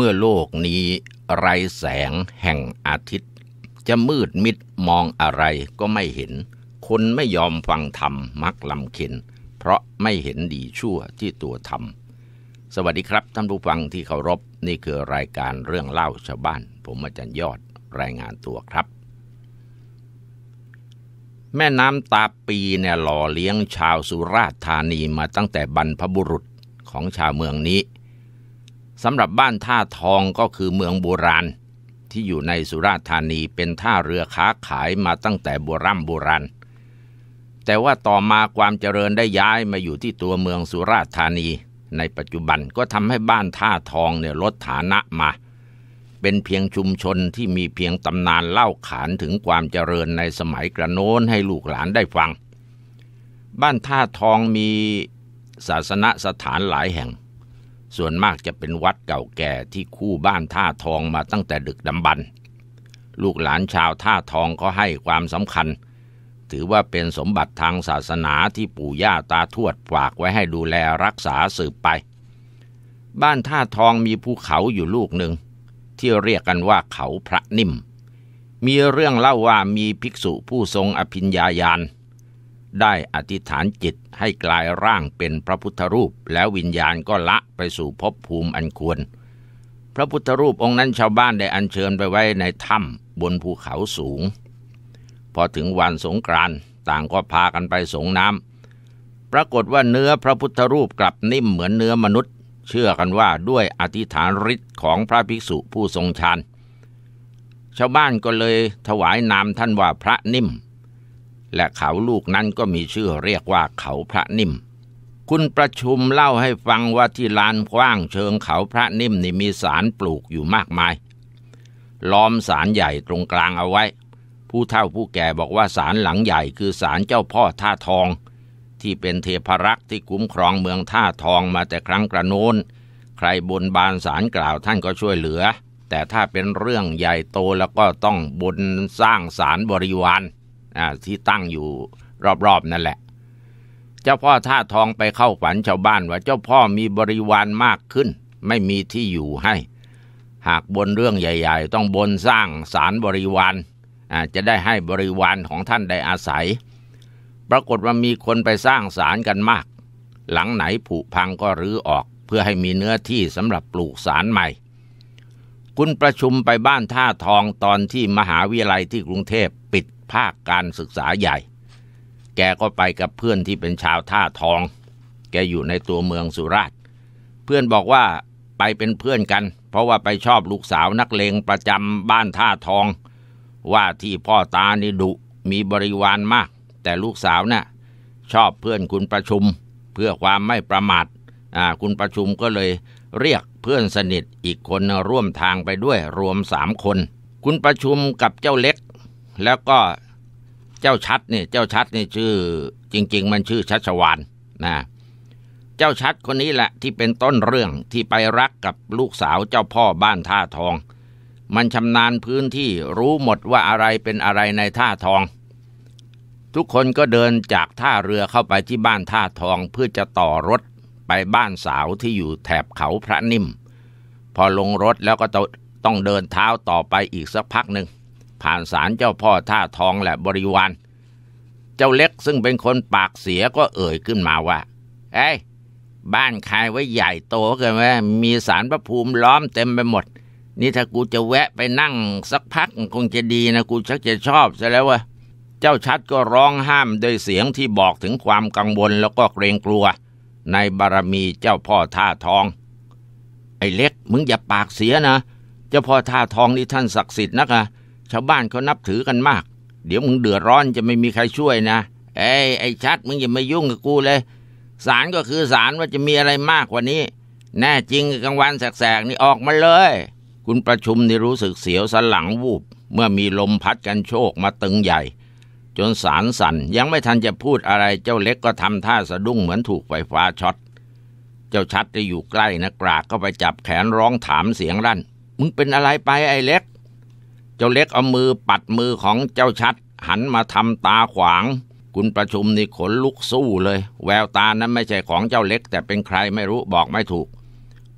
เมื่อโลกนี้ ไรแสงแห่งอาทิตย์ จะมืดมิดมองอะไรก็ไม่เห็น คนไม่ยอมฟังธรรมมักลำเค็นเพราะไม่เห็นดีชั่วที่ตัวทำสวัสดีครับ ท่านผู้ฟังที่เคารพ นี่คือรายการเรื่องเล่าชาวบ้าน ผมอาจารย์ยอดรายงานตัวครับ แม่น้ำตาปีเนี่ยหล่อเลี้ยงชาวสุราษฎร์ธานีมาตั้งแต่บรรพบุรุษของชาวเมืองนี้สำหรับบ้านท่าทองก็คือเมืองโบราณ ที่อยู่ในสุราษฎร์ธานีเป็นท่าเรือค้าขายมาตั้งแต่โบรโบราณ แต่ว่าต่อมาความเจริญได้ย้ายมาอยู่ที่ตัวเมืองสุราษฎร์ธานี ในปัจจุบันก็ทำให้บ้านท่าทองเนี่ยลดฐานะมา เป็นเพียงชุมชนที่มีเพียงตำนานเล่าขานถึงความเจริญในสมัยกระโน้นให้ลูกหลานได้ฟัง บ้านท่าทองมีศาสนสถานหลายแห่งส่วนมากจะเป็นวัดเก่าแก่ที่คู่บ้านท่าทองมาตั้งแต่ดึกดำบรรลูกหลานชาวท่าทองก็ให้ความสำคัญ ถือว่าเป็นสมบัติทางศาสนาที่ปู่ย่าตาทวดฝากไว้ให้ดูแลรักษาสืบไป บ้านท่าทองมีภูเขาอยู่ลูกหนึ่งที่เรียกกันว่าเขาพระนิ่ม มีเรื่องเล่าว่ามีภิกษุผู้ทรงอภิญญาญาณได้อธิษฐานจิตให้กลายร่างเป็นพระพุทธรูปแล้ววิญญาณก็ละไปสู่ภพภูมิอันควร พระพุทธรูปองค์นั้นชาวบ้านได้อัญเชิญไปไว้ในถ้ำบนภูเขาสูง พอถึงวันสงกรานต์ต่างก็พากันไปสงน้ำปรากฏว่าเนื้อพระพุทธรูปกลับนิ่มเหมือนเนื้อมนุษย์ เชื่อกันว่าด้วยอธิษฐานฤทธิ์ของพระภิกษุผู้ทรงฌานชาวบ้านก็เลยถวายนามท่านว่าพระนิ่มและเขาลูกนั้นก็มีชื่อเรียกว่าเขาพระนิ่ม คุณประชุมเล่าให้ฟังว่าที่ลานกว้างเชิงเขาพระนิ่มนี่มีสารปลูกอยู่มากมาย ล้อมสารใหญ่ตรงกลางเอาไว้ ผู้เฒ่าผู้แก่บอกว่าสารหลังใหญ่คือสารเจ้าพ่อท่าทองที่เป็นเทพรักษ์ที่คุ้มครองเมืองท่าทองมาแต่ครั้งกระโน้น ใครบนบานสารกล่าวท่านก็ช่วยเหลือ แต่ถ้าเป็นเรื่องใหญ่โตแล้วก็ต้องบนสร้างสารบริวารที่ตั้งอยู่รอบๆนั่นแหละ เจ้าพ่อท่าทองไปเข้าฝันชาวบ้านว่า เจ้าพ่อมีบริวารมากขึ้น ไม่มีที่อยู่ให้ หากบนเรื่องใหญ่ ๆ ต้องบนสร้างศาลบริวารจะได้ให้บริวารของท่านได้อาศัย ปรากฏว่ามีคนไปสร้างศาลกันมาก หลังไหนผุพังก็รื้อออกเพื่อให้มีเนื้อที่สำหรับปลูกศาลใหม่ คุณประชุมไปบ้านท่าทองตอนที่มหาวิทยาลัยที่กรุงเทพปิดภาคการศึกษาใหญ่ แกก็ไปกับเพื่อนที่เป็นชาวท่าทอง แกอยู่ในตัวเมืองสุราษฎร์เพื่อนบอกว่าไปเป็นเพื่อนกัน เพราะว่าไปชอบลูกสาวนักเลงประจำบ้านท่าทอง ว่าที่พ่อตานี่ดุ มีบริวารมาก แต่ลูกสาวนะ่ะชอบเพื่อนคุณประชุม เพื่อความไม่ประมาท อ่า คุณประชุมก็เลยเรียกเพื่อนสนิทอีกคนร่วมทางไปด้วยรวมสามคน คุณประชุมกับเจ้าเล็กแล้วก็เจ้าชัดนี่เจ้าชัดนี่ชื่อ จริงๆ มันชื่อชัชวานนะเจ้าชัดคนนี้แหละที่เป็นต้นเรื่องที่ไปรักกับลูกสาวเจ้าพ่อบ้านท่าทอง มันชำนาญพื้นที่รู้หมดว่าอะไรเป็นอะไรในท่าทอง ทุกคนก็เดินจากท่าเรือเข้าไปที่บ้านท่าทอง เพื่อจะต่อรถไปบ้านสาวที่อยู่แถบเขาพระนิ่ม พอลงรถแล้วก็ต้องเดินเท้าต่อไปอีกสักพักหนึ่งผ่านศาลเจ้าพ่อท่าทองและบริวาร เจ้าเล็กซึ่งเป็นคนปากเสียก็เอ่ยขึ้นมาว่า เอ้ยบ้านใครไว้ใหญ่โตเกินไหมมีสารพระภูมิล้อมเต็มไปหมด นี่ถ้ากูจะแวะไปนั่งสักพักคงจะดีนะกูชักจะชอบซะแล้ววะจ้าชัดก็ร้องห้ามด้วยเสียงที่บอกถึงความกังวลแล้วก็เกรงกลัว ในบารมีเจ้าพ่อท่าทอง ไอ้เล็กมึงอย่าปากเสียนะ เจ้าพ่อท่าทองนี่ท่านศักดิ์สิทธิ์นักอะชาวบ้านเขานับถือกันมาก เดี๋ยวมึงเดือดร้อนจะไม่มีใครช่วยนะ เอ้ไอ้ชัดมึงอย่ามายุ่งกับกูเลย ศาลก็คือศาลว่าจะมีอะไรมากกว่านี้ แน่จริงกลางวันแสกๆนี่ออกมาเลย คุณประชุมนี่รู้สึกเสียวสันหลังวูบ เมื่อมีลมพัดกันโชกมาตึงใหญ่ จนสารสั่นยังไม่ทันจะพูดอะไรเจ้าเล็กก็ทำท่าสะดุ้งเหมือนถูกไฟฟ้าช็อต เจ้าชัดจะอยู่ใกล้นะกรากก็ไปจับแขนร้องถามเสียงรั่น มึงเป็นอะไรไปไอ้เล็กเจ้าเล็กเอามือปัดมือของเจ้าชัดหันมาทำตาขวาง คุณประชุมนี่ขนลุกสู้เลยแววตานั้นไม่ใช่ของเจ้าเล็ก แต่เป็นใครไม่รู้บอกไม่ถูก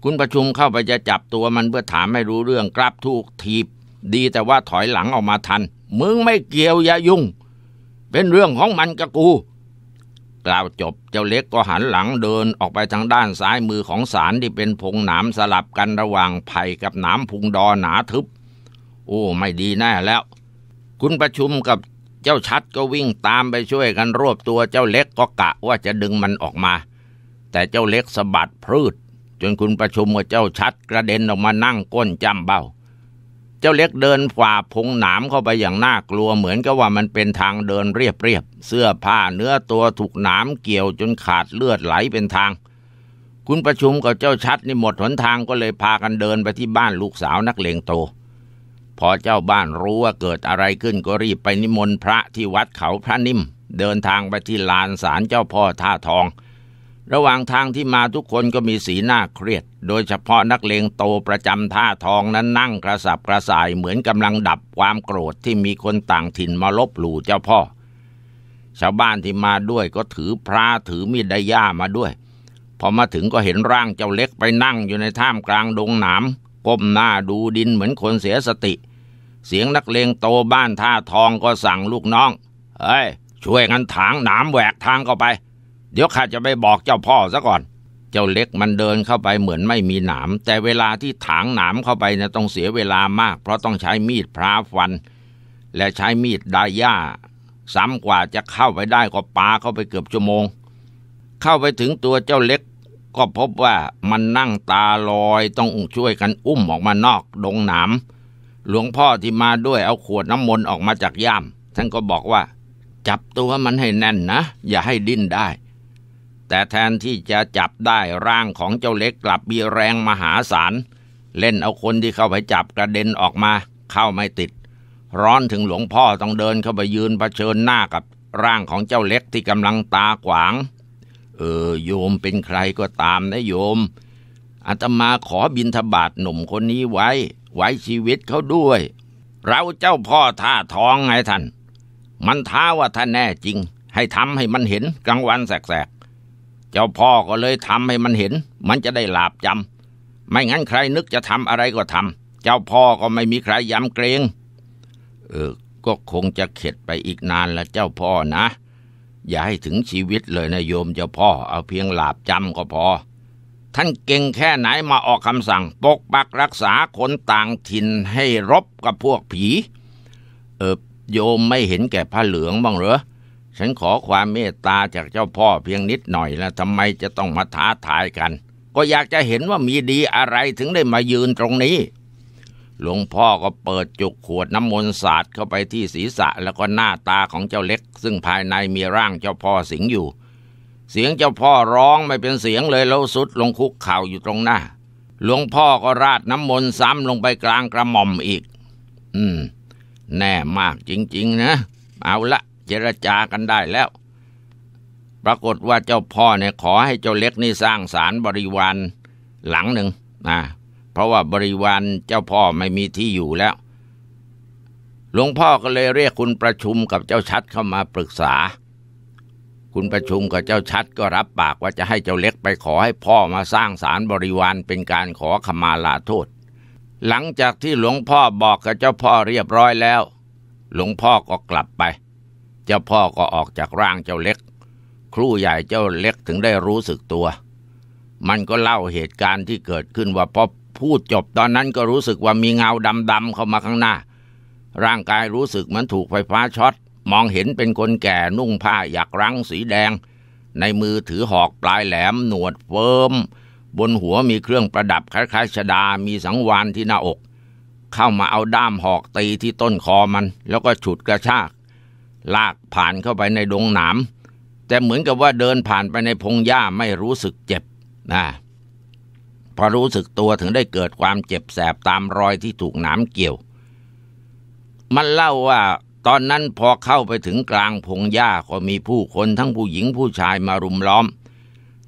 คุณประชุมเข้าไปจะจับตัวมันเพื่อถามไม่รู้เรื่องกลับถูกถีบ ดีแต่ว่าถอยหลังออกมาทัน มึงไม่เกี่ยว อย่ายุ่ง เป็นเรื่องของมันกับกู กล่าวจบเจ้าเล็กก็หันหลังเดิน ออกไปทางด้านซ้ายมือของสารที่เป็นพงหนามสลับกันระหว่างไผ่กับหนามพุงดอหนาทึบโอ้ไม่ดีแน่แล้ว คุณประชุมกับเจ้าชัดก็วิ่งตามไปช่วยกันรวบตัวเจ้าเล็กก็กะว่าจะดึงมันออกมา แต่เจ้าเล็กสะบัดพรืดจนคุณประชุมกับเจ้าชัดกระเด็นออกมานั่งก้นจำเบ้าเจ้าเล็กเดินฝ่าพงหนามเข้าไปอย่างน่ากลัวเหมือนกับว่ามันเป็นทางเดินเรียบ ๆ เสื้อผ้าเนื้อตัวถูกหนามเกี่ยวจนขาดเลือดไหลเป็นทาง คุณประชุมกับเจ้าชัดนี่หมดหนทางก็เลยพากันเดินไปที่บ้านลูกสาวนักเลงโตพอเจ้าบ้านรู้ว่าเกิดอะไรขึ้นก็รีบไปนิมนต์พระที่วัดเขาพระนิ่มเดินทางไปที่ลานศาลเจ้าพ่อท่าทอง ระหว่างทางที่มาทุกคนก็มีสีหน้าเครียด โดยเฉพาะนักเลงโตประจำท่าทองนั้นนั่งกระสับกระส่ายเหมือนกำลังดับความโกรธที่มีคนต่างถิ่นมาลบหลู่เจ้าพ่อชาวบ้านที่มาด้วยก็ถือพระถือมีดไดย่ามาด้วยพอมาถึงก็เห็นร่างเจ้าเล็กไปนั่งอยู่ในท่ามกลางดงหนามก้มหน้าดูดินเหมือนคนเสียสติเสียงนักเลงโตบ้านท่าทองก็สั่งลูกน้องเฮ้ยช่วยกันถางหนามแหวกทางเข้าไป เดี๋ยวข้าจะไปบอกเจ้าพ่อซะก่อน เจ้าเล็กมันเดินเข้าไปเหมือนไม่มีหนามแต่เวลาที่ถางหนามเข้าไปนะต้องเสียเวลามากเพราะต้องใช้มีดพราฟัน และใช้มีดดาย่าซ้ำกว่าจะเข้าไปได้ก็ปาเข้าไปเกือบชั่วโมง เข้าไปถึงตัวเจ้าเล็ก ก็พบว่ามันนั่งตาลอยต้องช่วยกันอุ้มออกมานอกดงหนามหลวงพ่อที่มาด้วยเอาขวดน้ำมนต์ออกมาจากย่ามท่านก็บอกว่า จับตัวมันให้แน่นนะอย่าให้ดิ้นได้ แต่แทนที่จะจับได้ร่างของเจ้าเล็กกลับมีแรงมหาศาลเล่นเอาคนที่เข้าไปจับกระเด็นออกมา เข้าไม่ติด ร้อนถึงหลวงพ่อต้องเดินเข้าไปยืนเผชิญหน้ากับร่างของเจ้าเล็กที่กำลังตาขวางเออโยมเป็นใครก็ตามนะโยมอาตมาขอบินทบาทหนุ่มคนนี้ไว้ไว้ชีวิตเขาด้วยเราเจ้าพ่อท่าทองไงท่าน มันท้าว่าท่านแน่จริง ให้ทำให้มันเห็นกลางวันแสกๆเจ้าพ่อก็เลยทำให้มันเห็น มันจะได้หลาบจำไม่งั้นใครนึกจะทำอะไรก็ทำเจ้าพ่อก็ไม่มีใครย้ำเกรงเออก็คงจะเข็ดไปอีกนานละเจ้าพ่อนะ อย่าให้ถึงชีวิตเลยนะโยมเจ้าพ่อ เอาเพียงหลาบจำก็พอท่านเก่งแค่ไหนมาออกคำสั่งปกปักรักษาคนต่างถิ่นให้รบกับพวกผี เออโยมไม่เห็นแก่ผ้าเหลืองบ้างเหรอ ฉันขอความเมตตาจากเจ้าพ่อเพียงนิดหน่อย แล้วทำไมจะต้องมาท้าทายกัน ก็อยากจะเห็นว่ามีดีอะไรถึงได้มายืนตรงนี้ หลวงพ่อก็เปิดจุกขวดน้ำมนต์สาดเข้าไปที่ศีรษะแล้วก็หน้าตาของเจ้าเล็กซึ่งภายในมีร่างเจ้าพ่อสิงอยู่เสียงเจ้าพ่อร้องไม่เป็นเสียงเลยแล้วสุด ลงคุกเข่าอยู่ตรงหน้าหลวงพ่อก็ราดน้ำมนต์ซ้ำลงไปกลางกระหม่อมอีก อืม แน่มากจริงๆ นะเอาละเจรจากันได้แล้ว ปรากฏว่าเจ้าพ่อเนี่ยขอให้เจ้าเล็กนี่สร้างสารบริวารหลังหนึ่งนะเพราะว่าบริวารเจ้าพ่อไม่มีที่อยู่แล้วหลวงพ่อก็เลยเรียกคุณประชุมกับเจ้าชัดเข้ามาปรึกษาคุณประชุมกับเจ้าชัดก็รับปากว่าจะให้เจ้าเล็กไปขอให้พ่อมาสร้างสารบริวารเป็นการขอขมาลาโทษ หลังจากที่หลวงพ่อบอกกับเจ้าพ่อเรียบร้อยแล้ว หลวงพ่อก็กลับไป เจ้าพ่อก็ออกจากร่างเจ้าเล็ก ครูใหญ่เจ้าเล็กถึงได้รู้สึกตัว มันก็เล่าเหตุการณ์ที่เกิดขึ้นว่าพอพูดจบตอนนั้นก็รู้สึกว่ามีเงาดำๆเข้ามาข้างหน้า ร่างกายรู้สึกเหมือนถูกไฟฟ้าช็อตมองเห็นเป็นคนแก่นุ่งผ้าหยักรังสีแดง ในมือถือหอกปลายแหลม หนวดเฟิร์ม บนหัวมีเครื่องประดับ คล้ายๆชดามีสังวานที่หน้าอก เข้ามาเอาด้ามหอกตีที่ต้นคอมัน แล้วก็ฉุดกระชาก ลากผ่านเข้าไปในดงหนามแต่เหมือนกับว่าเดินผ่านไปในพงหญ้าไม่รู้สึกเจ็บนะพอรู้สึกตัวถึงได้เกิดความเจ็บแสบตามรอยที่ถูกหนามเกี่ยว มันเล่าว่าตอนนั้นพอเข้าไปถึงกลางพงหญ้าก็มีผู้คนทั้งผู้หญิงผู้ชายมารุมล้อม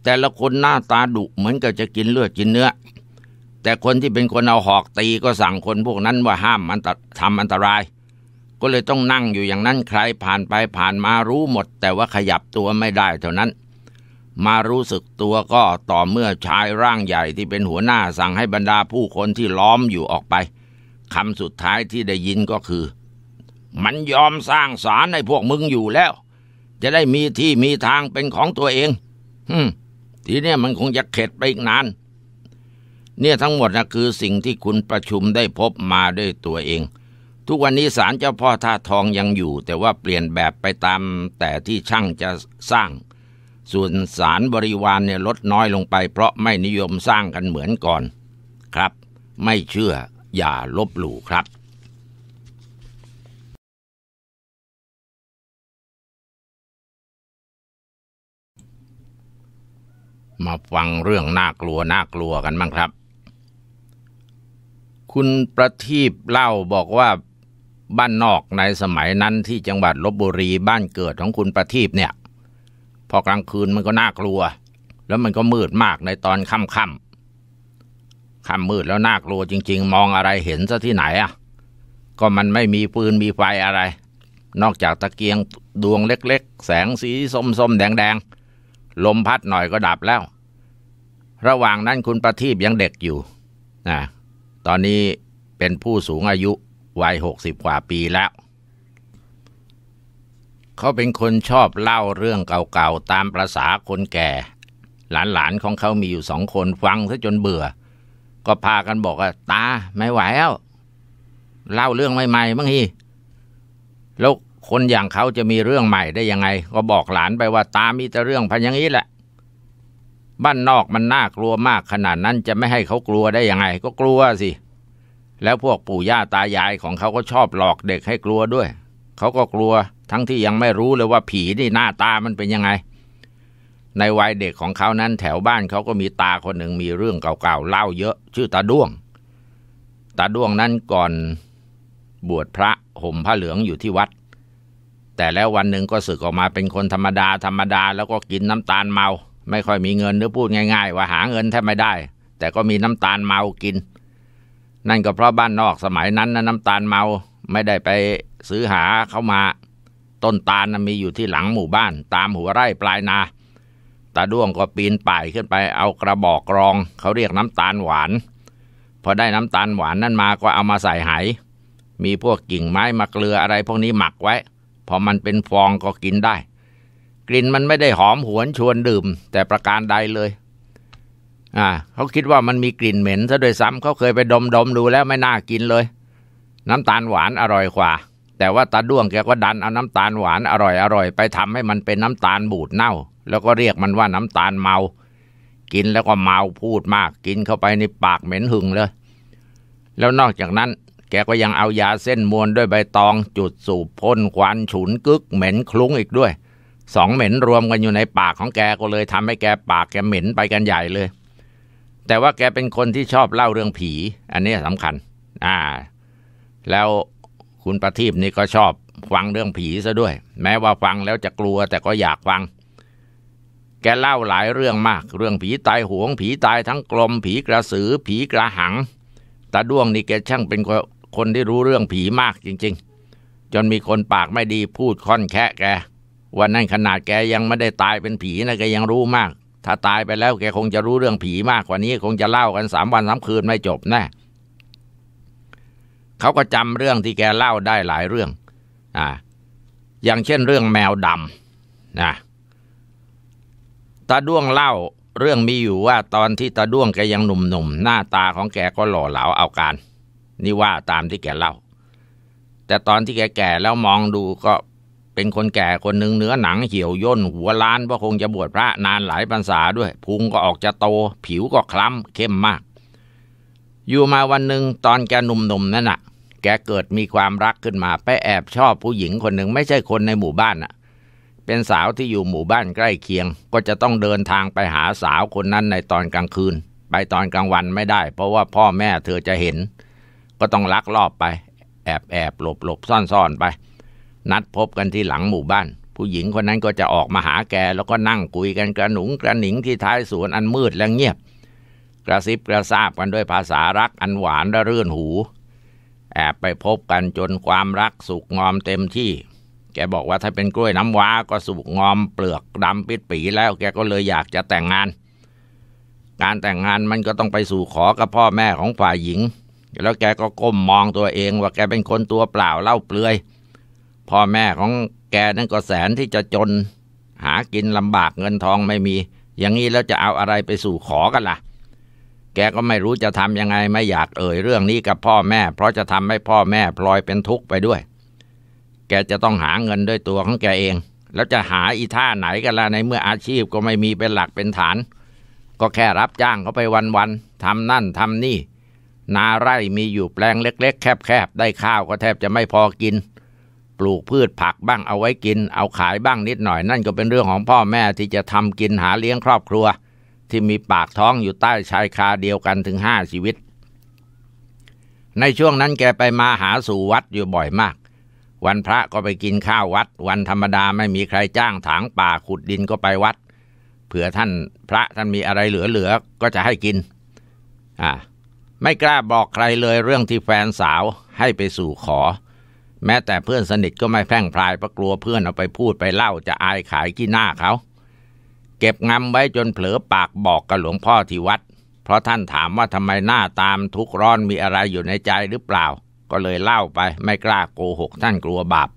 แต่ละคนหน้าตาดุเหมือนกับจะกินเลือดกินเนื้อ แต่คนที่เป็นคนเอาหอกตีก็สั่งคนพวกนั้นว่าห้ามมันทำอันตราย ก็เลยต้องนั่งอยู่อย่างนั้นใครผ่านไปผ่านมารู้หมด แต่ว่าขยับตัวไม่ได้เท่านั้น มารู้สึกตัวก็ต่อเมื่อชายร่างใหญ่ที่เป็นหัวหน้าสั่งให้บรรดาผู้คนที่ล้อมอยู่ออกไปคำสุดท้ายที่ได้ยินก็คือมันยอมสร้างศาลให้พวกมึงอยู่แล้ว จะได้มีที่มีทางเป็นของตัวเองฮึทีนี้มันคงจะเข็ดไปอีกนานเนี่ยทั้งหมดนะคือสิ่งที่คุณประชุมได้พบมาด้วยตัวเอง ทุกวันนี้ศาลเจ้าพ่อท่าทองยังอยู่ แต่ว่าเปลี่ยนแบบไปตามแต่ที่ช่างจะสร้าง ส่วนศาลบริวารเนี่ยลดน้อยลงไปเพราะไม่นิยมสร้างกันเหมือนก่อน ครับ ไม่เชื่ออย่าลบหลู่ครับมาฟังเรื่องน่ากลัวน่ากลัวกันบ้างครับ คุณประทีปเล่าบอกว่าบ้านนอกในสมัยนั้นที่จังหวัดลบบุรีบ้านเกิดของคุณประทีปเนี่ย พอกลางคืนมันก็น่ากลัว แล้วมันก็มืดมากในตอนค่ำค่ำค่ำมืดแล้วน่ากลัวจริง ๆ มองอะไรเห็นซะที่ไหนอ่ะ ก็มันไม่มีปืนมีไฟอะไร นอกจากตะเกียงดวงเล็ก ๆ แสงสีส้มๆแดงๆลมพัดหน่อยก็ดับแล้ว ระหว่างนั้นคุณประทีปยังเด็กอยู่ นะ ตอนนี้เป็นผู้สูงอายุ วัยหกสิบกว่าปีแล้ว เขาเป็นคนชอบเล่าเรื่องเก่าๆ ตามประษาคนแก่ หลานๆของเขามีอยู่สองคนฟังซะจนเบื่อ ก็พากันบอกว่าตาไม่ไหวแล้ว เล่าเรื่องใหม่ๆบ้างฮีแล้วคนอย่างเขาจะมีเรื่องใหม่ได้ยังไงก็บอกหลานไปว่าตามีแต่เรื่องพันอย่างนี้แหละ บ้านนอกมันน่ากลัวมากขนาดนั้นจะไม่ให้เขากลัวได้ยังไง ก็กลัวสิแล้วพวกปู่ย่าตายายของเขาก็ชอบหลอกเด็กให้กลัวด้วย เขาก็กลัวทั้งที่ยังไม่รู้เลยว่าผีนี่หน้าตามันเป็นยังไง ในวัยเด็กของเขานั้น แถวบ้านเขาก็มีตาคนหนึ่งมีเรื่องเก่าๆเล่าเยอะ ชื่อตาด้วง ตาด้วงนั้นก่อนบวชพระห่มผ้าเหลืองอยู่ที่วัดแต่แล้ววันหนึ่งก็สึกออกมาเป็นคนธรรมดา ธรรมดาแล้วก็กินน้ำตาลเมา ไม่ค่อยมีเงินหรือพูดง่ายๆว่าหาเงินแทบไม่ได้ แต่ก็มีน้ำตาลเมากิน นั่นก็เพราะบ้านนอกสมัยนั้นนะน้ำตาลเมาไม่ได้ไปซื้อหาเข้ามา ต้นตาลมีอยู่ที่หลังหมู่บ้าน ตามหัวไร่ปลายนาตาด้วงก็ปีนป่ายขึ้นไปเอากระบอกกรอง เขาเรียกน้ำตาลหวานพอได้น้ำตาลหวานนั่นมาก็เอามาใส่ไห มีพวกกิ่งไม้มะเกลืออะไรพวกนี้หมักไว้พอมันเป็นฟองก็กินได้ กลิ่นมันไม่ได้หอมหวนชวนดื่ม แต่ประการใดเลย อ่า เขาคิดว่ามันมีกลิ่นเหม็นซะโดยซ้ำเขาเคยไปดมดมดูแล้วไม่น่ากินเลย น้ำตาลหวานอร่อยกว่า แต่ว่าตาด้วงแกก็ดัน เอาน้ำตาลหวานอร่อยอร่อยไปทำให้มันเป็นน้ำตาลบูดเน่า แล้วก็เรียกมันว่าน้ำตาลเมา กินแล้วก็เมาพูดมากกินเข้าไปในปากเหม็นหึงเลย แล้วนอกจากนั้นแกก็ยังเอายาเส้นมวนด้วยใบตองจุดสูบพ่นควันฉุนกึกเหม็นคลุ้งอีกด้วย สองเหม็นรวมกันอยู่ในปากของแกก็เลยทำให้แกปากแกเหม็นไปกันใหญ่เลย แต่ว่าแกเป็นคนที่ชอบเล่าเรื่องผี อันนี้สำคัญอ่า แล้วคุณประทีปนี่ก็ชอบฟังเรื่องผีซะด้วย แม้ว่าฟังแล้วจะกลัว แต่ก็อยากฟัง แกเล่าหลายเรื่องมาก เรื่องผีตายหวงผีตายทั้งกลม ผีกระสือผีกระหังตาด้วงนี่แกช่างเป็นคนที่รู้เรื่องผีมากจริง ๆ จนมีคนปากไม่ดีพูดค่อนแคะแกวันนั้นขนาดแกยังไม่ได้ตายเป็นผีนะแกยังรู้มาก ถ้าตายไปแล้ว แกคงจะรู้เรื่องผีมากกว่านี้ คงจะเล่ากันสามวันสาคืนไม่จบแนะ่เขาก็จำเรื่องที่แกเล่าได้หลายเรื่องอ่าอย่างเช่นเรื่องแมวดำนะตาด้วงเล่าเรื่องมีอยู่ว่า ตอนที่ตาด้วงแกยังหนุ่มๆหหน้าตาของแกก็หล่อเหลาเอาการนี่ว่าตามที่แกเล่า แต่ตอนที่แกแก่แล้วมองดูก็เป็นคนแก่คนหนึ่งเนื้อหนังเหี่ยวย่นหัวล้านเพราะคงจะบวชพระนานหลายพรรษาด้วยพุงก็ออกจะโต ผิวก็คล้ำเข้มมาก อยู่มาวันหนึ่งตอนแกหนุ่มๆ นั่นน่ะ แกเกิดมีความรักขึ้นมาไปแอบชอบผู้หญิงคนหนึ่งไม่ใช่คนในหมู่บ้านน่ะ เป็นสาวที่อยู่หมู่บ้านใกล้เคียง ก็จะต้องเดินทางไปหาสาวคนนั้นในตอนกลางคืน ไปตอนกลางวันไม่ได้ เพราะว่าพ่อแม่เธอจะเห็นก็ต้องลักลอบไป แอบแอบหลบหลบซ่อนซ่อนไป นัดพบกันที่หลังหมู่บ้าน ผู้หญิงคนนั้นก็จะออกมาหาแกแล้วก็นั่งคุยกันกระหนุงกระหนิงที่ท้ายสวนอันมืดและเงียบกระซิบกระซาบกันด้วยภาษารัก อันหวานและรื่นหู แอบไปพบกันจนความรักสุกงอมเต็มที่ แกบอกว่าถ้าเป็นกล้วยน้ำว้าก็สุกงอมเปลือกดำปิดปีแล้วแกก็เลยอยากจะแต่งงาน การแต่งงานมันก็ต้องไปสู่ขอกับพ่อแม่ของฝ่ายหญิงแล้วแกก็ก้มมองตัวเองว่าแกเป็นคนตัวเปล่าเล่าเปลือย พ่อแม่ของแกนั่นก็แสนที่จะจนหากินลำบากเงินทองไม่มี อย่างนี้แล้วจะเอาอะไรไปสู่ขอกันละ่ะ แกก็ไม่รู้จะทำยังไงไม่อยากเอ่ยเรื่องนี้กับพ่อแม่เพราะจะทำให้พ่อแม่พลอยเป็นทุกข์ไปด้วย แกจะต้องหาเงินด้วยตัวของแกเอง แล้วจะหาอีท่าไหนกันล่ะในเมื่ออาชีพก็ไม่มีเป็นหลักเป็นฐาน ก็แค่รับจ้างเขาไปวันๆทำนั่นทำนี่นาไร่มีอยู่แปลงเล็ก ๆ แคบๆได้ข้าวก็แทบจะไม่พอกิน ปลูกพืชผักบ้างเอาไว้กินเอาขายบ้างนิดหน่อยนั่นก็เป็นเรื่องของพ่อแม่ที่จะทำกินหาเลี้ยงครอบครัว ที่มีปากท้องอยู่ใต้ชายคาเดียวกันถึงห้าชีวิต ในช่วงนั้นแกไปมาหาสู่วัดอยู่บ่อยมาก วันพระก็ไปกินข้าววัด วันธรรมดาไม่มีใครจ้างถางป่าขุดดินก็ไปวัด เผื่อท่านพระท่านมีอะไรเหลือๆก็จะให้กิน อ่าไม่กล้าบอกใครเลยเรื่องที่แฟนสาวให้ไปสู่ขอ แม้แต่เพื่อนสนิทก็ไม่แพร่งพลายเพราะกลัวเพื่อนเอาไปพูดไปเล่าจะอายขายขี้หน้าเขา เก็บงำไว้จนเผลอปากบอกกับหลวงพ่อที่วัด เพราะท่านถามว่าทำไมหน้าตามทุกร้อนมีอะไรอยู่ในใจหรือเปล่า ก็เลยเล่าไปไม่กล้าโกหก ท่านกลัวบาป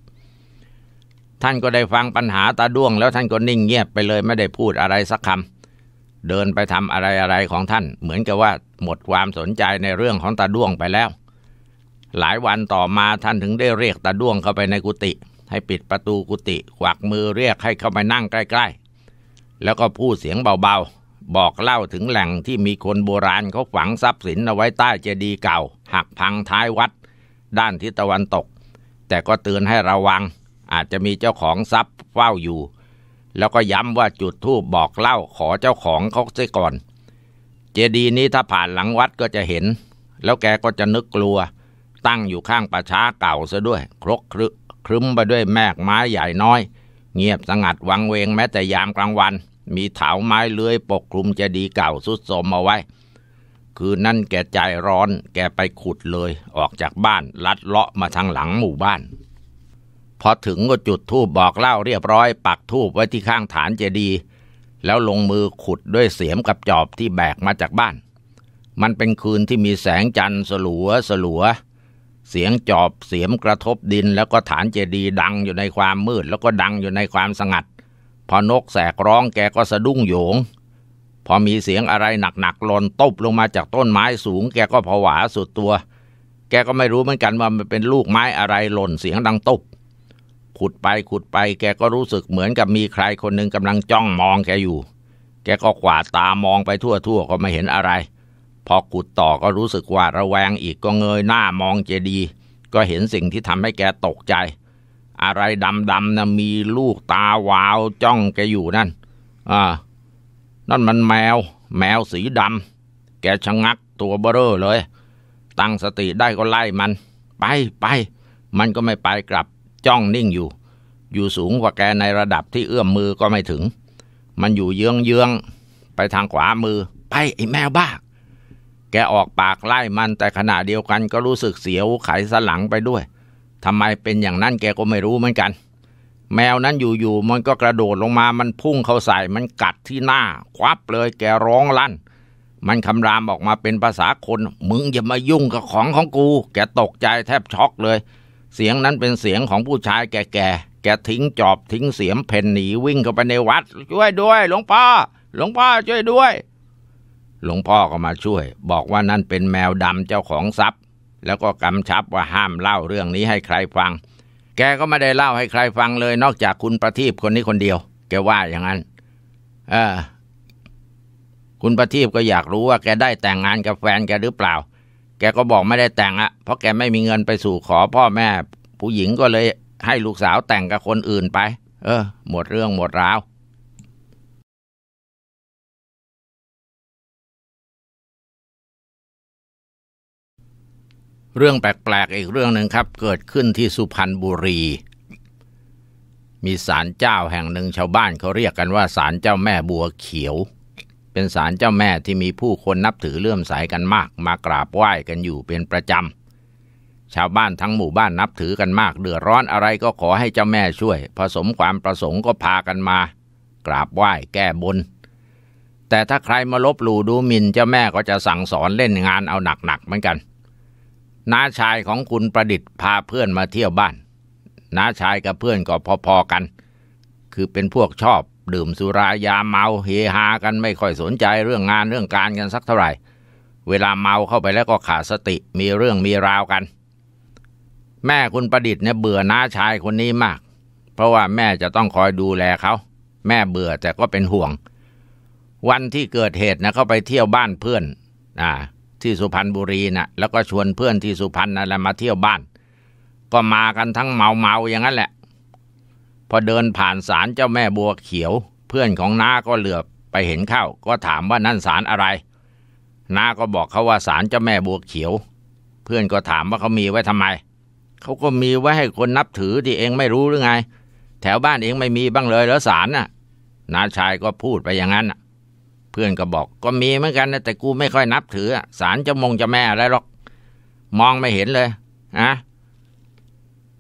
ท่านก็ได้ฟังปัญหาตาด้วงแล้วท่านก็นิ่งเงียบไปเลยไม่ได้พูดอะไรสักคำเดินไปทำอะไรอะไรของท่าน เหมือนกับว่าหมดความสนใจในเรื่องของตาด้วงไปแล้ว หลายวันต่อมาท่านถึงได้เรียกตาด้วงเข้าไปในกุฏิให้ปิดประตูกุฏิขวักมือเรียกให้เข้าไปนั่งใกล้ๆ แล้วก็พูดเสียงเบาๆ บอกเล่าถึงแหล่งที่มีคนโบราณเขาฝังทรัพย์สินเอาไว้ใต้เจดีย์เก่า หักพังท้ายวัด ด้านทิศตะวันตก แต่ก็เตือนให้ระวัง อาจจะมีเจ้าของทรัพย์เฝ้าอยู่แล้วก็ย้ำว่าจุดธูปบอกเล่าขอเจ้าของเขาซะก่อน เจดีย์นี้ถ้าผ่านหลังวัดก็จะเห็น แล้วแกก็จะนึกกลัว ตั้งอยู่ข้างป่าช้าเก่าซะด้วย ครกครึครึมไปด้วยแมกไม้ใหญ่น้อย เงียบสงัดวังเวงแม้แต่ยามกลางวัน มีเถาไม้เลื้อยปกคลุมเจดีย์เก่าสุดสมเอาไว้ คือนั่นแกใจร้อนแกไปขุดเลย ออกจากบ้านลัดเลาะมาทางหลังหมู่บ้านพอถึงก็จุดธูปบอกเล่าเรียบร้อย ปักธูปไว้ที่ข้างฐานเจดีย์แล้วลงมือขุดด้วยเสียมกับจอบที่แบกมาจากบ้าน มันเป็นคืนที่มีแสงจันทร์สลัวสลัวเสียงจอบเสียมกระทบดินแล้วก็ฐานเจดีย์ดังอยู่ในความมืดแล้วก็ดังอยู่ในความสงัด พอนกแสกร้องแกก็สะดุ้งโยง พอมีเสียงอะไรหนักๆหล่นตบลงมาจากต้นไม้สูง แกก็ผวาสุดตัว แกก็ไม่รู้เหมือนกันว่ามันเป็นลูกไม้อะไรหล่นเสียงดังตบขุดไปขุดไป แกก็รู้สึกเหมือนกับมีใครคนหนึ่งกำลังจ้องมองแกอยู่ แกก็กวาดตามองไปทั่วทั่วก็ไม่เห็นอะไร พอขุดต่อก็รู้สึกว่าระแวงอีกก็เงยหน้ามองเจดี ก็เห็นสิ่งที่ทำให้แกตกใจ อะไรดำๆนะมีลูกตาวาวจ้องแกอยู่นั่น อ่า นั่นมันแมว แมวสีดำแกชะงักตัวเบ้อเลย ตั้งสติได้ก็ไล่มัน ไปไป มันก็ไม่ไปกลับจ้อง นิ่งอยู่ อยู่สูงกว่าแกในระดับที่เอื้อมมือก็ไม่ถึง มันอยู่เยื้องเยื้อง ไปทางขวามือ ไปไอ้แมว บ้า แกออกปากไล่มัน แต่ขณะเดียวกันก็รู้สึกเสียวไขสันหลังไปด้วย ทำไมเป็นอย่างนั้นแกก็ไม่รู้เหมือนกัน แมวนั้นอยู่ๆมันก็กระโดดลงมา มันพุ่งเข้าใส่ มันกัดที่หน้า ควับเลย แกร้องลั่น มันคำรามออกมาเป็นภาษาคน มึงอย่ามายุ่งกับของของกู แกตกใจแทบช็อกเลยเสียงนั้นเป็นเสียงของผู้ชายแก่ๆ แกทิ้งจอบทิ้งเสียมเพ่นหนีวิ่งเข้าไปในวัด ช่วยด้วย หลวงพ่อหลวงพ่อช่วยด้วย หลวงพ่อก็มาช่วยบอกว่านั่นเป็นแมวดำเจ้าของทรัพย์ แล้วก็กำชับว่าห้ามเล่าเรื่องนี้ให้ใครฟัง แกก็ไม่ได้เล่าให้ใครฟังเลยนอกจากคุณประทีปคนนี้คนเดียว แกว่าอย่างนั้น เออคุณประทีปก็อยากรู้ว่า แกได้แต่งงานกับแฟนแกหรือเปล่าแกก็บอกไม่ได้แต่งอะเพราะแกไม่มีเงินไปสู่ขอพ่อแม่ ผู้หญิงก็เลยให้ลูกสาวแต่งกับคนอื่นไป เออ หมดเรื่องหมดราว เรื่องแปลกๆอีกเรื่องหนึ่งครับ เกิดขึ้นที่สุพรรณบุรี มีศาลเจ้าแห่งหนึ่งชาวบ้านเขาเรียกกันว่าศาลเจ้าแม่บัวเขียวเป็นศาลเจ้าแม่ที่มีผู้คนนับถือเลื่อมใสกันมากมากราบไหว้กันอยู่เป็นประจำ ชาวบ้านทั้งหมู่บ้านนับถือกันมาก เดือดร้อนอะไรก็ขอให้เจ้าแม่ช่วย ผสมความประสงค์ก็พากันมากราบไหว้แก้บน แต่ถ้าใครมาลบหลู่ดูหมิ่นเจ้าแม่ก็จะสั่งสอนเล่นงานเอาหนักๆเหมือนกันน้าชายของคุณประดิษฐ์พาเพื่อนมาเที่ยวบ้านน้าชายกับเพื่อนก็พอๆกัน คือเป็นพวกชอบดื่มสุรายาเมาเฮฮากันไม่ค่อยสนใจเรื่องงานเรื่องการกันสักเท่าไหร่ เวลาเมาเข้าไปแล้วก็ขาดสติมีเรื่องมีราวกัน แม่คุณประดิษฐ์เนี่ยเบื่อน้าชายคนนี้มาก เพราะว่าแม่จะต้องคอยดูแลเขาแม่เบื่อแต่ก็เป็นห่วง วันที่เกิดเหตุนะเขาไปเที่ยวบ้านเพื่อนอ่าที่สุพรรณบุรีนะ่ะแล้วก็ชวนเพื่อนที่สุพรรณนั่นแหละมาเที่ยวบ้าน ก็มากันทั้งเมาเมาอย่างนั้นแหละพอเดินผ่านศาลเจ้าแม่บัวเขียว เพื่อนของน้าก็เหลือบไปเห็นเข้า ก็ถามว่านั่นศาลอะไรน้าก็บอกเขาว่า ศาลเจ้าแม่บัวเขียว เพื่อนก็ถามว่าเขามีไว้ทำไม เขาก็มีไว้ให้คนนับถือที่เองไม่รู้หรือไง แถวบ้านเองไม่มีบ้างเลยแล้วศาลน่ะน้าชายก็พูดไปอย่างนั้น เพื่อนก็บอกก็มีเหมือนกันนะแต่กูไม่ค่อยนับถือศาลเจ้ามงเจ้าแม่อะไรหรอก มองไม่เห็นเลยอะ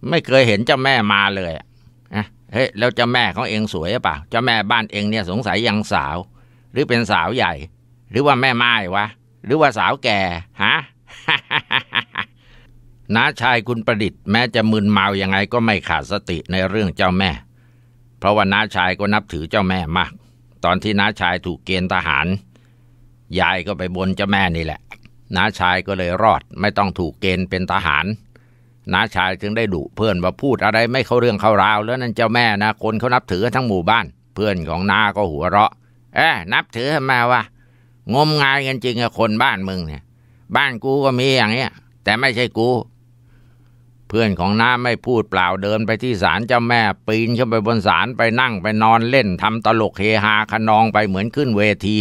ไม่เคยเห็นเจ้าแม่มาเลยเฮ้ยแล้วเจ้าแม่ของเองสวยป่ะเจ้าแม่บ้านเองเนี่ยสงสัยยังสาว หรือเป็นสาวใหญ่หรือว่าแม่ไม้วะ หรือว่าสาวแก่ฮะน้าชายคุณประดิษฐ์แม้จะมึนเมายังไงก็ไม่ขาดสติในเรื่องเจ้าแม่ เพราะว่าน้าชายก็นับถือเจ้าแม่มาก ตอนที่น้าชายถูกเกณฑ์ทหารยายก็ไปบนเจ้าแม่นี่แหละน้าชายก็เลยรอด ไม่ต้องถูกเกณฑ์เป็นทหารน้าชายจึงได้ดุเพื่อนว่าพูดอะไรไม่เข้าเรื่องเข้าราว แล้วนั่นเจ้าแม่นะคนเขานับถือทั้งหมู่บ้าน เพื่อนของนาก็หัวเราะเอ๊นับถือมาวะงมงายกันจริงอะคนบ้านมึงเนี่ยบ้านกูก็มีอย่างเนี้ย แต่ไม่ใช่กู เพื่อนของน้าไม่พูดเปล่าเดินไปที่ศาลเจ้าแม่ ปีนขึ้นไปบนศาลไปนั่งไปนอนเล่นทำตลกเฮฮาขนองไปเหมือนขึ้นเวที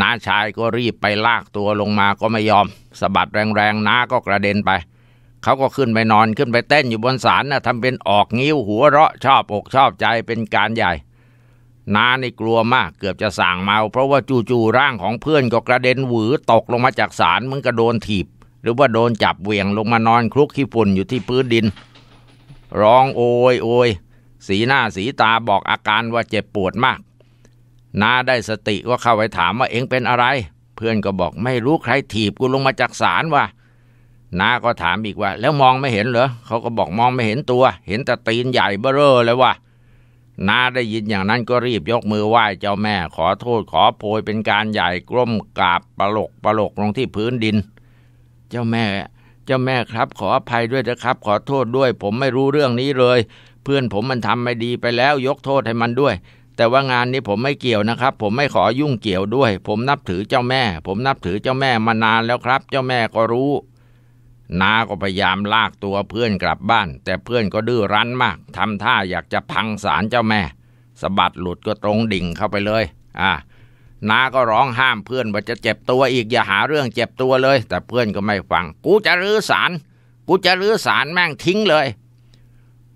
น้าชายก็รีบไปลากตัวลงมาก็ไม่ยอมสะบัดแรงๆน้าก็กระเด็นไปเขาก็ขึ้นไปนอนขึ้นไปเต้นอยู่บนศาลนะทำเป็นออกงิ้วหัวเราะ ชอบอกชอบใจเป็นการใหญ่ นาในกลัวมากเกือบจะสั่งเมา เพราะว่าจู่ๆ ร่างของเพื่อนก็กระเด็นหวือ ตกลงมาจากศาลมึงกระโดนถีบ หรือว่าโดนจับเวียงลงมานอนคลุกขี้ฝุ่นอยู่ที่พื้นดิน ร้อง โอยโอยสีหน้าสีตาบอกอาการว่าเจ็บปวดมากนาได้สติว่าเข้าไปถามว่าเอ็งเป็นอะไร เพื่อนก็บอกไม่รู้ใครถีบกูลงมาจากศาลว่ะน้าก็ถามอีกว่า แล้วมองไม่เห็นเหรอเขาก็บอกมองไม่เห็นตัว เห็นแต่ตีนใหญ่เบ้อเร่อเลยว่ะน้าได้ยินอย่างนั้นก็รีบยกมือไหว้เจ้าแม่ ขอโทษ ขอโพยเป็นการใหญ่กล้มกราบปลกปลกลงที่พื้นดิน เจ้าแม่ เจ้าแม่ครับ ขออภัยด้วยนะครับขอโทษด้วยผมไม่รู้เรื่องนี้เลย เพื่อนผมมันทำไม่ดีไปแล้ว ยกโทษให้มันด้วย แต่ว่างานนี้ผมไม่เกี่ยวนะครับ ผมไม่ขอยุ่งเกี่ยวด้วย ผมนับถือเจ้าแม่ ผมนับถือเจ้าแม่มานานแล้วครับ เจ้าแม่ก็รู้น้าก็พยายามลากตัวเพื่อนกลับบ้าน แต่เพื่อนก็ดื้อรั้นมาก ทำท่าอยากจะพังศาลเจ้าแม่สะบัดหลุดก็ตรงดิ่งเข้าไปเลย อ่าน้าก็ร้องห้ามเพื่อนว่าจะเจ็บตัวอีกอย่าหาเรื่องเจ็บตัวเลย แต่เพื่อนก็ไม่ฟัง กูจะรื้อศาล กูจะรื้อศาลแม่งทิ้งเลย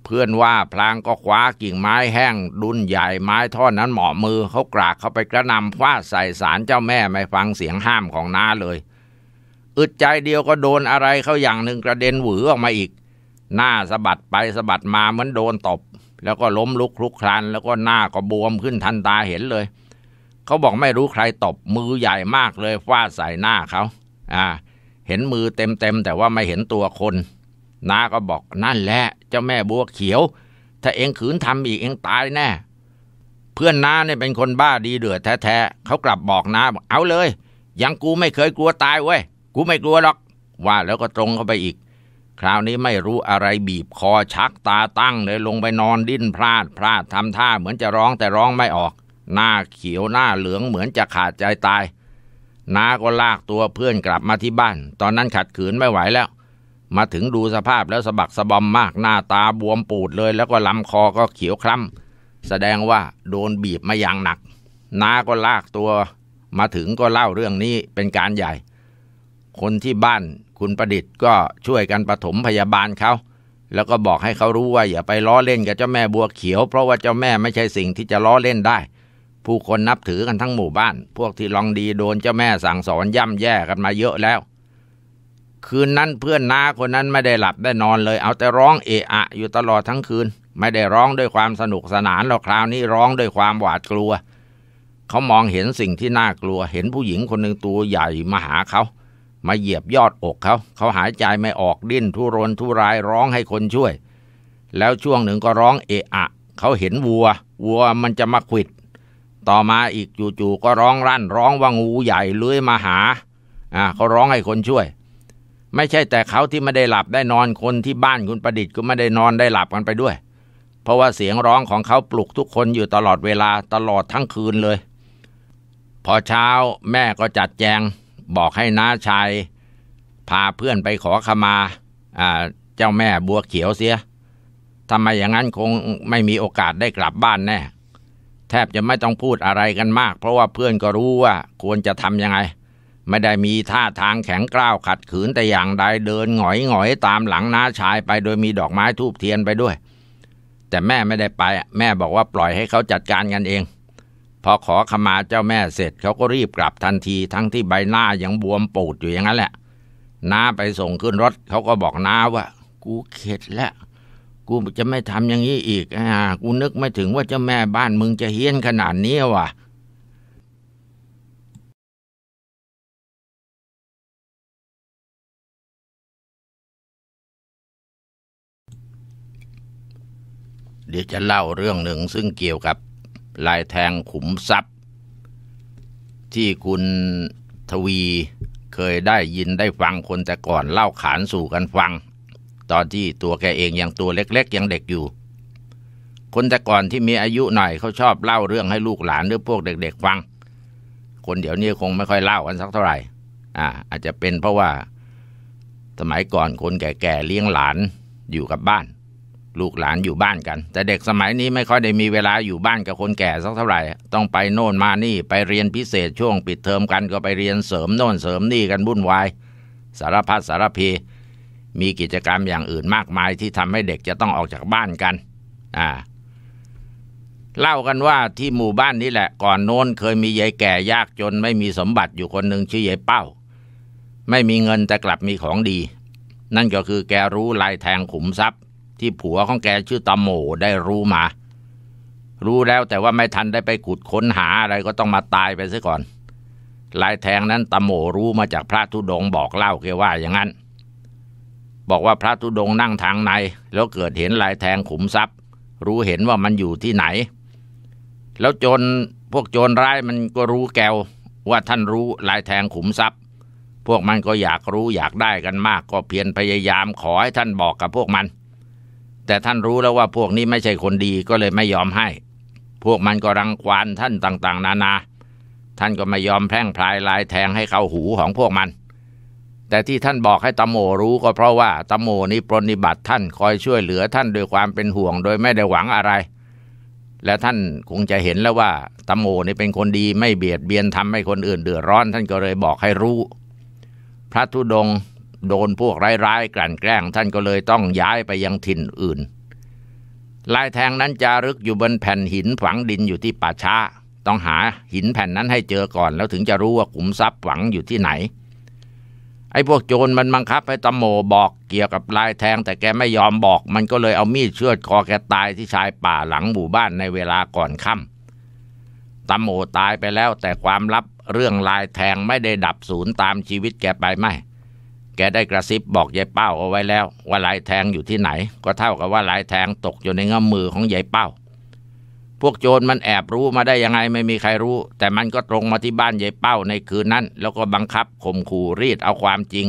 เพื่อนว่าพลางก็คว้ากิ่งไม้แห้ง ดุนใหญ่ไม้ท่อนนั้นเหมาะมือ เขากรากเข้าไปกระนำฟาดใส่ศาลเจ้าแม่ไม่ฟังเสียงห้ามของน้าเลยึดใจเดียวก็โดนอะไรเข้าอย่างหนึ่งกระเด็นหวือออกมาอีก หน้าสะบัดไปสะบัดมาเหมือนโดนตบ แล้วก็ล้มลุกคลุกคลานแล้วก็หน้าก็บวมขึ้นทันตาเห็นเลย เขาบอกไม่รู้ใครตบมือใหญ่มากเลยฟาดใส่หน้าเขาอ่า เห็นมือเต็มเต็มแต่ว่าไม่เห็นตัวคนน้าก็บอกนั่นแหละเจ้าแม่บัวเขียว ถ้าเองขืนทำอีกเองตายแน่เพื่อนน้าเนี่ยเป็นคนบ้าดีเดือดแท้ๆเขากลับบอกน้าบอกเอาเลย ยังกูไม่เคยกลัวตายเว้ยูไม่กลัวหรอก ว่าแล้วก็ตรงเข้าไปอีก คราวนี้ไม่รู้อะไรบีบคอชักตาตั้งเลยลงไปนอนดิ้นพลาดพลาดทำท่าเหมือนจะร้องแต่ร้องไม่ออก หน้าเขียวหน้าเหลืองเหมือนจะขาดใจตายน้าก็ลากตัวเพื่อนกลับมาที่บ้าน ตอนนั้นขัดขืนไม่ไหวแล้ว มาถึงดูสภาพแล้วสะบักสะบอมมาก หน้าตาบวมปูดเลย แล้วก็ลำคอก็เขียวคล้ำ แสดงว่าโดนบีบมาอย่างหนักน้าก็ลากตัว มาถึงก็เล่าเรื่องนี้เป็นการใหญ่คนที่บ้านคุณประดิษฐ์ก็ช่วยกันปฐมพยาบาลเขา แล้วก็บอกให้เขารู้ว่าอย่าไปล้อเล่นกับเจ้าแม่บัวเขียวเพราะว่าเจ้าแม่ไม่ใช่สิ่งที่จะล้อเล่นได้ ผู้คนนับถือกันทั้งหมู่บ้าน พวกที่ลองดีโดนเจ้าแม่สั่งสอนย่ำแย่กันมาเยอะแล้ว คืนนั้นเพื่อนนาคนนั้นไม่ได้หลับได้นอนเลยเอาแต่ร้องเอะอะ อยู่ตลอดทั้งคืน ไม่ได้ร้องด้วยความสนุกสนานหรอกคราวนี้ร้องด้วยความหวาดกลัวเขามองเห็นสิ่งที่น่ากลัว เห็นผู้หญิงคนหนึ่งตัวใหญ่มาหาเขามาเหยียบยอดอกเขา เขาหายใจไม่ออกดิ้นทุรนทุรายร้องให้คนช่วย แล้วช่วงหนึ่งก็ร้องเอะอะเขาเห็นวัว วัวมันจะมาขิด ต่อมาอีกจู่ๆก็ร้องรั่น ร้องว่างูใหญ่เลื้อยมาหา อ่าเขาร้องให้คนช่วย ไม่ใช่แต่เขาที่ไม่ได้หลับได้นอน คนที่บ้านคุณประดิษฐ์ก็ไม่ได้นอนได้หลับกันไปด้วย เพราะว่าเสียงร้องของเขาปลุกทุกคนอยู่ตลอดเวลาตลอดทั้งคืนเลย พอเช้าแม่ก็จัดแจงบอกให้น้าชายพาเพื่อนไปขอขมาอ่าเจ้าแม่บัวเขียวเสียทำไมอย่างนั้นคงไม่มีโอกาสได้กลับบ้านแน่แทบจะไม่ต้องพูดอะไรกันมากเพราะว่าเพื่อนก็รู้ว่าควรจะทำยังไง ไม่ได้มีท่าทางแข็งกร้าวขัดขืนแต่อย่างใดเดินหงอยหงอยตามหลังน้าชายไปโดยมีดอกไม้ทูบเทียนไปด้วยแต่แม่ไม่ได้ไป แม่บอกว่าปล่อยให้เขาจัดการกันเองพอขอขมาเจ้าแม่เสร็จเขาก็รีบกลับทันทีทั้งที่ใบหน้ายังบวมปูดอยู่อย่างนั้นแหละน้าไปส่งขึ้นรถเขาก็บอกน้าว่า กูเข็ดแล้ว กูจะไม่ทำอย่างนี้อีกอ่ากูนึกไม่ถึงว่าเจ้าแม่บ้านมึงจะเฮี้ยนขนาดนี้ว่ะ เดี๋ยวจะเล่าเรื่องหนึ่งซึ่งเกี่ยวกับลายแทงขุมทรัพย์ ที่คุณทวีเคยได้ยินได้ฟังคนแต่ก่อนเล่าขานสู่กันฟัง ตอนที่ตัวแกเองยังตัวเล็กๆยังเด็กอยู่ คนแต่ก่อนที่มีอายุหน่อยเขาชอบเล่าเรื่องให้ลูกหลานหรือพวกเด็ก ๆ ฟัง คนเดี๋ยวนี้คงไม่ค่อยเล่ากันสักเท่าไหร่อ่าอาจจะเป็นเพราะว่าสมัยก่อนคนแก่ๆเลี้ยงหลานอยู่กับบ้านลูกหลานอยู่บ้านกัน แต่เด็กสมัยนี้ไม่ค่อยได้มีเวลาอยู่บ้านกับคนแก่สักเท่าไหร่ต้องไปโน่นมานี่ไปเรียนพิเศษช่วงปิดเทอมกันก็ไปเรียนเสริมโน่นเสริมนี่กันวุ่นวายสารพัดสารพีมีกิจกรรมอย่างอื่นมากมายที่ทำให้เด็กจะต้องออกจากบ้านกันอ่าเล่ากันว่าที่หมู่บ้านนี้แหละ ก่อนโน้นเคยมียายแก่ยากจนไม่มีสมบัติอยู่คนหนึ่งชื่อยายเป้าไม่มีเงินแต่กลับมีของดี นั่นก็คือแกรู้ลายแทงขุมทรัพย์ที่ผัวของแกชื่อตาโมได้รู้มา รู้แล้วแต่ว่าไม่ทันได้ไปขุดค้นหาอะไรก็ต้องมาตายไปซะก่อนลายแทงนั้นตาโมรู้มาจากพระธุดงบอกเล่าแกว่าอย่างนั้น บอกว่าพระธุดงนั่งทางใน แล้วเกิดเห็นลายแทงขุมทรัพย์ รู้เห็นว่ามันอยู่ที่ไหน แล้วโจรพวกโจรร้ายมันก็รู้แกวว่าท่านรู้ลายแทงขุมทรัพย์ พวกมันก็อยากรู้อยากได้กันมากก็เพียรพยายามขอให้ท่านบอกกับพวกมันแต่ท่านรู้แล้วว่าพวกนี้ไม่ใช่คนดีก็เลยไม่ยอมให้ พวกมันก็รังควานท่านต่างๆ นานา ท่านก็ไม่ยอมแพร่งพลายลายแทงให้เข้าหูของพวกมัน แต่ที่ท่านบอกให้ตโม รู้ก็เพราะว่าตโมนี้ปรนิบัติท่านคอยช่วยเหลือท่านด้วยความเป็นห่วงโดยไม่ได้หวังอะไร และท่านคงจะเห็นแล้วว่าตโมนี่เป็นคนดีไม่เบียดเบียนทำให้คนอื่นเดือดร้อน ท่านก็เลยบอกให้รู้ พระธุดงโดนพวกร้ายๆกลั่นแกล้งท่านก็เลยต้องย้ายไปยังถิ่นอื่น ลายแทงนั้นจารึกอยู่บนแผ่นหินฝังดินอยู่ที่ป่าช้า ต้องหาหินแผ่นนั้นให้เจอก่อน แล้วถึงจะรู้ว่าขุมทรัพย์ฝังอยู่ที่ไหน ไอ้พวกโจรมันบังคับให้ตมโมบอกเกี่ยวกับลายแทงแต่แกไม่ยอมบอก มันก็เลยเอามีดเชือดคอแกตายที่ชายป่าหลังหมู่บ้านในเวลาก่อนค่ำตมโมตายไปแล้วแต่ความลับเรื่องลายแทงไม่ได้ดับศูนย์ตามชีวิตแกไปไม่แกได้กระซิบบอกยายเป้าเอาไว้แล้วว่าลายแทงอยู่ที่ไหน ก็เท่ากับว่าลายแทงตกอยู่ในเงื้อมือของยายเป้า พวกโจรมันแอบรู้มาได้ยังไงไม่มีใครรู้ แต่มันก็ตรงมาที่บ้านยายเป้าในคืนนั้น แล้วก็บังคับข่มขู่รีดเอาความจริง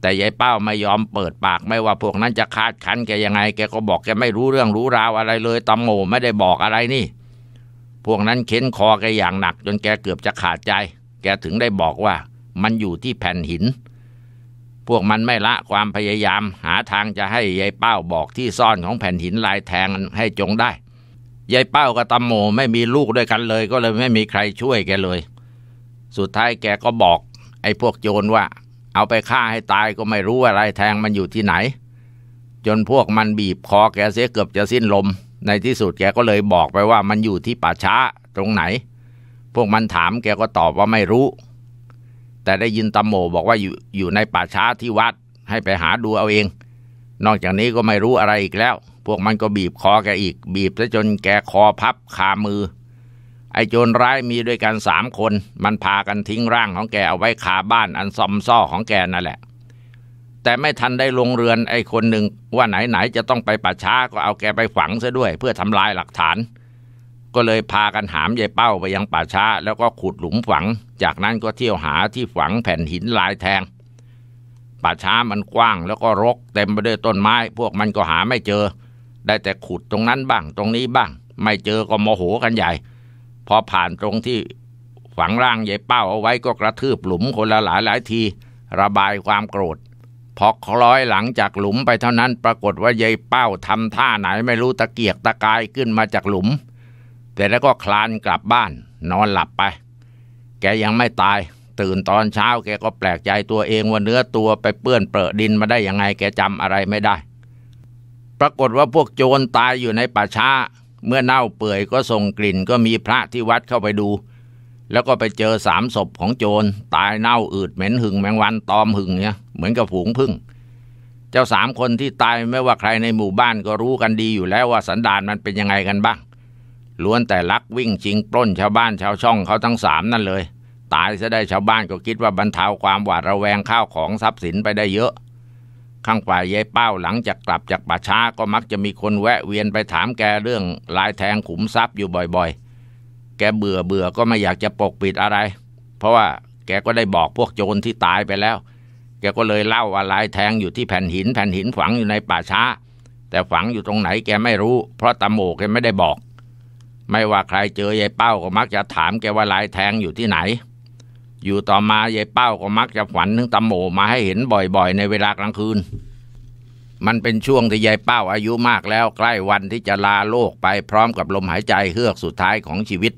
แต่ยายเป้าไม่ยอมเปิดปากไม่ว่าพวกนั้นจะคาดคั้นแกยังไง แกก็บอกแกไม่รู้เรื่องรู้ราวอะไรเลยตำโมไม่ได้บอกอะไรนี่ พวกนั้นเค้นคอแกอย่างหนัก จนแกเกือบจะขาดใจ แกถึงได้บอกว่ามันอยู่ที่แผ่นหินพวกมันไม่ละความพยายาม หาทางจะให้ยายเป้าบอกที่ซ่อนของแผ่นหินลายแทงให้จงได้ ยายเป้ากับตาโมไม่มีลูกด้วยกันเลยก็เลยไม่มีใครช่วยแกเลย สุดท้ายแกก็บอก ไอ้พวกโจรว่า เอาไปฆ่าให้ตายก็ไม่รู้ว่าลายแทงมันอยู่ที่ไหน จนพวกมันบีบคอแกเสียเกือบจะสิ้นลม ในที่สุดแกก็เลยบอกไปว่ามันอยู่ที่ป่าช้าตรงไหน พวกมันถามแกก็ตอบว่าไม่รู้แต่ได้ยินตำโมบอกว่า อยู่อยู่ในป่าช้าที่วัด ให้ไปหาดูเอาเอง นอกจากนี้ก็ไม่รู้อะไรอีกแล้ว พวกมันก็บีบคอแกอีก บีบซะจนแกคอพับขามือ ไอ้โจรร้ายมีด้วยกันสามคน มันพากันทิ้งร่างของแก เอาไว้ขาบ้านอันซอมซ่อของแกนั่นแหละ แต่ไม่ทันได้ลงเรือนไอ้คนหนึ่ง ว่าไหนไหนจะต้องไปป่าช้าก็เอาแกไปฝังซะด้วย เพื่อทำลายหลักฐานก็เลยพากันหามยายเป้าไปยังป่าช้าแล้วก็ขุดหลุมฝัง จากนั้นก็เที่ยวหาที่ฝังแผ่นหินลายแทงป่าช้ามันกว้างแล้วก็รกเต็มไปด้วยต้นไม้ พวกมันก็หาไม่เจอ ได้แต่ขุดตรงนั้นบ้างตรงนี้บ้าง ไม่เจอก็โมโหกันใหญ่พอผ่านตรงที่ฝังร่างยายเป้าเอาไว้ก็กระทืบหลุมคนละหลายหลายทีระบายความโกรธพอคล้อยหลังจากหลุมไปเท่านั้นปรากฏว่ายายเป้าทำท่าไหนไม่รู้ตะเกียกตะกายขึ้นมาจากหลุมแต่แล้วก็คลานกลับบ้าน นอนหลับไป แกยังไม่ตาย ตื่นตอนเช้า แกก็แปลกใจตัวเองว่าเนื้อตัวไปเปื้อนเป้อดินมาได้ยังไง แกจำอะไรไม่ได้ ปรากฏว่าพวกโจรตายอยู่ในป่าช้าเมื่อเน่าเปื่อยก็ส่งกลิ่นก็มีพระที่วัดเข้าไปดู แล้วก็ไปเจอสามศพของโจร ตายเน่าอืดเหม็นหึงแมงวันตอมหึงเนี่ยเหมือนกับผูงพึ่ง เจ้าสามคนที่ตายไม่ว่าใครในหมู่บ้านก็รู้กันดีอยู่แล้วว่าสันดานมันเป็นยังไงกันบ้างล้วนแต่ลักวิ่งชิงปล้นชาวบ้านชาวช่องเขาทั้งสามนั่นเลย ตายซะได้ชาวบ้านก็คิดว่าบรรเทาความหวาดระแวงข้าวของทรัพย์สินไปได้เยอะ ข้างฝ่ายยายเป้าหลังจากกลับจากป่าช้าก็มักจะมีคนแวะ เวียนไปถามแกเรื่องลายแทงขุมทรัพย์อยู่บ่อยๆ แกเบื่อเบื่อก็ไม่อยากจะปกปิดอะไร เพราะว่าแกก็ได้บอกพวกโจรที่ตายไปแล้ว แกก็เลยเล่าว่าลายแทงอยู่ที่แผ่นหินแผ่นหินฝังอยู่ในป่าช้า แต่ฝังอยู่ตรงไหนแกไม่รู้ เพราะตำโมกแกไม่ได้บอกไม่ว่าใครเจอยายเป้าก็มักจะถามแกว่าลายแทงอยู่ที่ไหน อยู่ต่อมายายเป้าก็มักจะฝันถึงตำโมมาให้เห็นบ่อยๆ ในเวลากลางคืน มันเป็นช่วงที่ยายเป้าอายุมากแล้ว ใกล้วันที่จะลาโลกไปพร้อมกับลมหายใจเฮือกสุดท้ายของชีวิต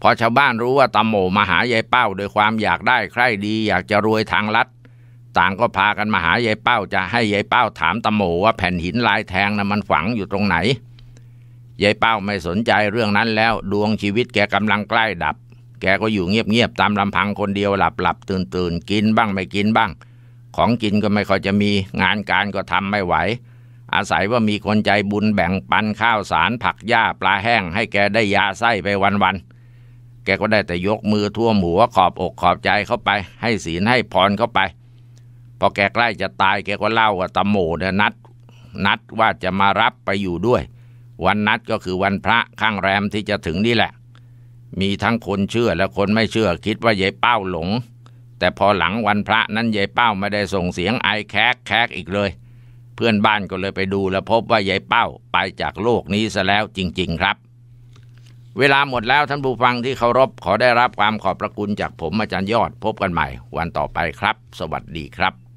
พอชาวบ้านรู้ว่าตำโมมาหายายเป้าโดยความอยากได้ใคร่ดีอยากจะรวยทางลัด ต่างก็พากันมาหายายเป้าจะให้ยายเป้าถามตำโมว่าแผ่นหินลายแทงนะ่ะมันฝังอยู่ตรงไหนยายเป้าไม่สนใจเรื่องนั้นแล้วดวงชีวิตแกกำลังใกล้ดับ แกก็อยู่เงียบๆตามลำพังคนเดียวหลับหลับตื่นตื่นกินบ้างไม่กินบ้าง ของกินก็ไม่ค่อยจะมี งานการก็ทำไม่ไหว อาศัยว่ามีคนใจบุญแบ่งปันข้าวสารผักหญ้าปลาแห้ง ให้แกได้ยาไส้ไปวัน ๆ แกก็ได้แต่ยกมือท่วมหัวขอบอกขอบใจเข้าไป ให้ศีลให้พรเข้าไป พอแกใกล้จะตายแกก็เล่าว่าตาโมเนี่ยนัดนัดว่าจะมารับไปอยู่ด้วยวันนัดก็คือวันพระข้างแรมที่จะถึงนี่แหละ มีทั้งคนเชื่อและคนไม่เชื่อคิดว่ายายเป้าหลง แต่พอหลังวันพระนั้นยายเป้าไม่ได้ส่งเสียงไอแคกแคกอีกเลย เพื่อนบ้านก็เลยไปดูและพบว่ายายเป้าไปจากโลกนี้ซะแล้วจริง ๆ ครับ เวลาหมดแล้ว ท่านผู้ฟังที่เคารพขอได้รับความขอบพระคุณจากผมอาจารย์ยอด พบกันใหม่ วันต่อไปครับ สวัสดีครับ